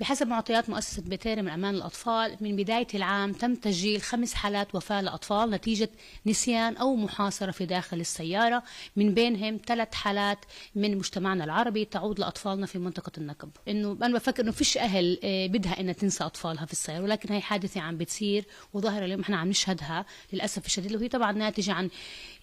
بحسب معطيات مؤسسة بيتيري من أمان الأطفال من بداية العام تم تسجيل خمس حالات وفاة لأطفال نتيجة نسيان أو محاصرة في داخل السيارة من بينهم ثلاث حالات من مجتمعنا العربي تعود لأطفالنا في منطقة النقب إنه أنا بفكر إنه فيش أهل آه، بدها إنها تنسى أطفالها في السيارة ولكن هي حادثة عم بتصير وظاهرة اليوم إحنا عم نشهدها للأسف الشديد وهي طبعا ناتجة عن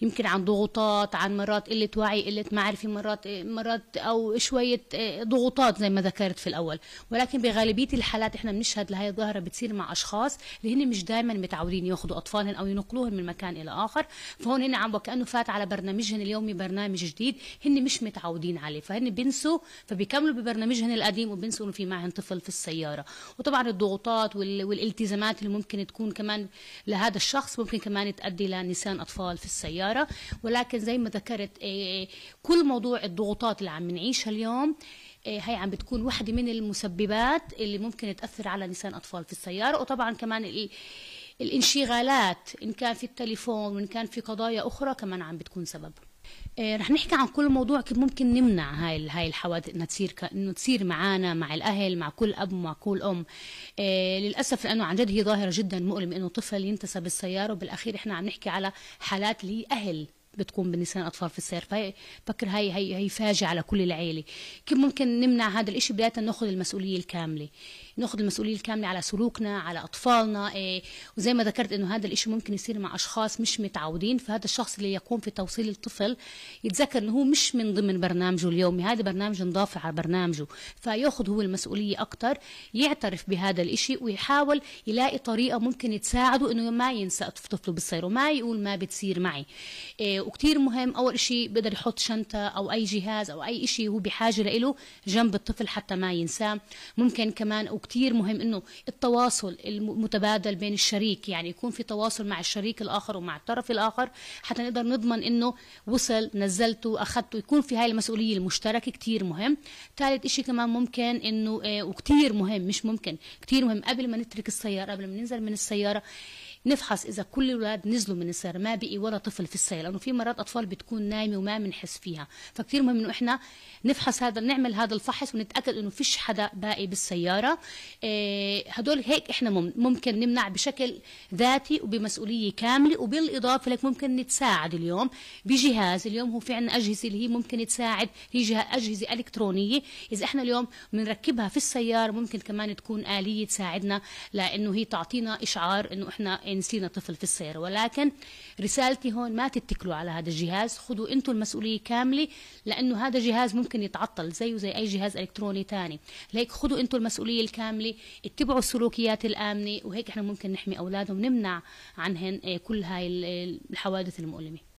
يمكن عن ضغوطات عن مرات قلة وعي قلة معرفة مرات مرات أو شوية آه، ضغوطات زي ما ذكرت في الأول ولكن بغالبيه الحالات احنا بنشهد لهي الظاهره بتصير مع اشخاص اللي هن مش دائما متعودين ياخذوا اطفالهم او ينقلوهم من مكان الى اخر فهون هن عم وكانه فات على برنامجهم اليومي برنامج جديد هن مش متعودين عليه فهن بينسوا فبيكملوا ببرنامجهم القديم وبينسوا انه في معهم طفل في السياره وطبعا الضغوطات والالتزامات اللي ممكن تكون كمان لهذا الشخص ممكن كمان تؤدي لنسيان اطفال في السياره ولكن زي ما ذكرت إيه، إيه، كل موضوع الضغوطات اللي عم نعيشها اليوم إيه، هي عم بتكون واحدة من المسببات اللي ممكن تأثر على نساء أطفال في السيارة وطبعا كمان الانشغالات إن كان في التليفون وإن كان في قضايا أخرى كمان عم بتكون سبب إيه، رح نحكي عن كل موضوع كيف ممكن نمنع هاي هاي الحوادث انها تصير انه تصير معنا مع الاهل مع كل اب ومع كل ام إيه للاسف لانه عن جد هي ظاهره جدا مؤلمه انه طفل ينتسب السياره وبالاخير احنا عم نحكي على حالات اللي هي اهل بتقوم بنسيان اطفال في السير فكر هي هي هي فاجعه على كل العيله كيف ممكن نمنع هذا الشيء بدايه ناخذ المسؤوليه الكامله ناخذ المسؤوليه الكامله على سلوكنا على اطفالنا إيه وزي ما ذكرت انه هذا الشيء ممكن يصير مع اشخاص مش متعودين فهذا الشخص اللي يقوم في توصيل الطفل يتذكر انه هو مش من ضمن برنامجه اليومي هذا برنامج نضاف على برنامجه فياخذ هو المسؤوليه اكثر يعترف بهذا الشيء ويحاول يلاقي طريقه ممكن تساعده انه ما ينسى طفله بالسير وما يقول ما بتصير معي إيه وكتير مهم اول شيء بيقدر يحط شنطه او اي جهاز او اي شيء هو بحاجه له جنب الطفل حتى ما ينساه ممكن كمان وكتير مهم انه التواصل المتبادل بين الشريك يعني يكون في تواصل مع الشريك الاخر ومع الطرف الاخر حتى نقدر نضمن انه وصل نزلته اخذته يكون في هاي المسؤوليه المشتركه كتير مهم ثالث شيء كمان ممكن انه آه، وكتير مهم مش ممكن كتير مهم قبل ما نترك السياره قبل ما ننزل من السياره نفحص اذا كل الاولاد نزلوا من السياره ما بقي ولا طفل في السياره لانه في مرات اطفال بتكون نايمه وما بنحس فيها فكثير مهم انه احنا نفحص هذا نعمل هذا الفحص ونتاكد انه فيش حدا باقي بالسياره إيه هدول هيك احنا ممكن نمنع بشكل ذاتي وبمسؤوليه كامله وبالاضافه لك ممكن نتساعد اليوم بجهاز اليوم هو في عندنا اجهزه اللي هي ممكن تساعد هي اجهزه الكترونيه اذا احنا اليوم بنركبها في السياره ممكن كمان تكون اليه تساعدنا لانه هي تعطينا اشعار انه احنا إن نسينا طفل في السيارة ولكن رسالتي هون ما تتكلوا على هذا الجهاز خذوا أنتم المسؤولية كاملة لأنه هذا جهاز ممكن يتعطل زيه زي أي جهاز إلكتروني تاني لهيك خذوا أنتم المسؤولية الكاملة اتبعوا السلوكيات الآمنة وهيك إحنا ممكن نحمي أولادهم ونمنع عنهم آه، كل هاي الحوادث المؤلمة